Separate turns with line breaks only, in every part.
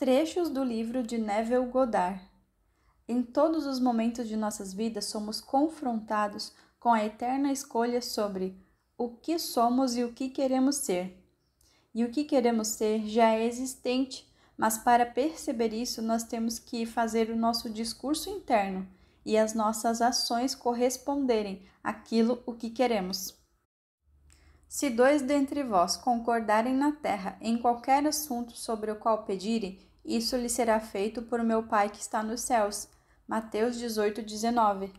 Trechos do livro de Neville Goddard. Em todos os momentos de nossas vidas somos confrontados com a eterna escolha sobre o que somos e o que queremos ser. E o que queremos ser já é existente, mas para perceber isso nós temos que fazer o nosso discurso interno e as nossas ações corresponderem àquilo o que queremos. Se dois dentre vós concordarem na terra em qualquer assunto sobre o qual pedirem, isso lhe será feito por meu Pai que está nos céus. Mateus 18, 19.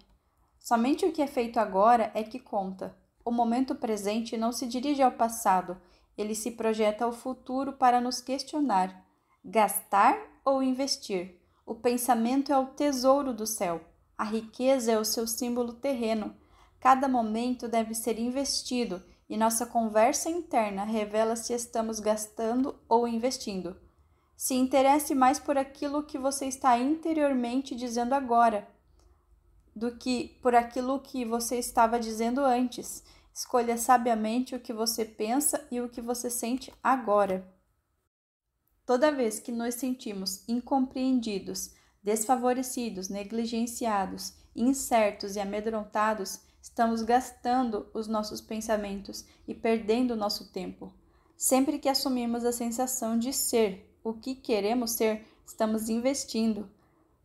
Somente o que é feito agora é que conta. O momento presente não se dirige ao passado, ele se projeta ao futuro para nos questionar: gastar ou investir? O pensamento é o tesouro do céu, a riqueza é o seu símbolo terreno. Cada momento deve ser investido e nossa conversa interna revela se estamos gastando ou investindo. Se interesse mais por aquilo que você está interiormente dizendo agora do que por aquilo que você estava dizendo antes. Escolha sabiamente o que você pensa e o que você sente agora. Toda vez que nos sentimos incompreendidos, desfavorecidos, negligenciados, incertos e amedrontados, estamos gastando os nossos pensamentos e perdendo o nosso tempo. Sempre que assumimos a sensação de ser, o que queremos ser, estamos investindo.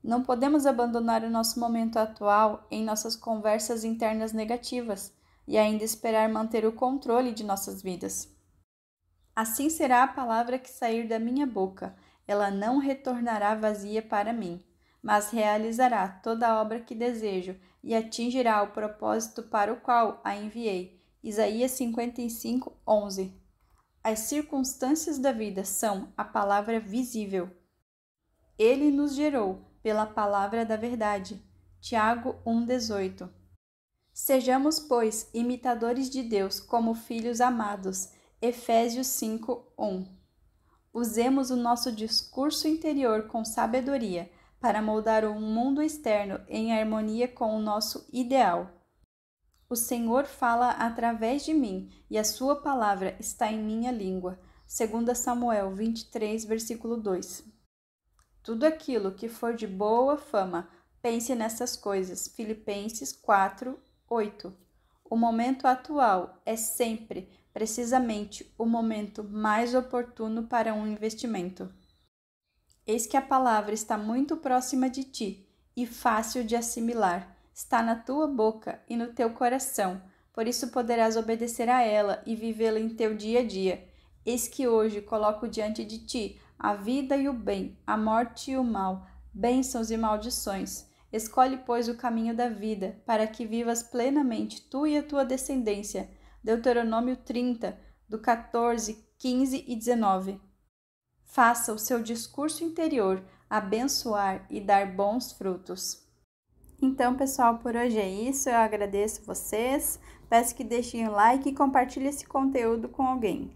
Não podemos abandonar o nosso momento atual em nossas conversas internas negativas e ainda esperar manter o controle de nossas vidas. Assim será a palavra que sair da minha boca, ela não retornará vazia para mim, mas realizará toda a obra que desejo e atingirá o propósito para o qual a enviei. Isaías 55, 11. As circunstâncias da vida são a palavra visível. Ele nos gerou pela palavra da verdade. Tiago 1,18. Sejamos, pois, imitadores de Deus como filhos amados. Efésios 5:1. Usemos o nosso discurso interior com sabedoria para moldar o mundo externo em harmonia com o nosso ideal. O Senhor fala através de mim, e a sua palavra está em minha língua. 2 Samuel 23, versículo 2. Tudo aquilo que for de boa fama, pense nessas coisas. Filipenses 4, 8. O momento atual é sempre, precisamente, o momento mais oportuno para um investimento. Eis que a palavra está muito próxima de ti e fácil de assimilar está na tua boca e no teu coração, por isso poderás obedecer a ela e vivê-la em teu dia a dia. Eis que hoje coloco diante de ti a vida e o bem, a morte e o mal, bênçãos e maldições. Escolhe, pois, o caminho da vida, para que vivas plenamente tu e a tua descendência. Deuteronômio 30, do 14, 15 e 19. Faça o seu discurso interior abençoar e dar bons frutos. Então, pessoal, por hoje é isso. Eu agradeço vocês. Peço que deixem um like e compartilhe esse conteúdo com alguém.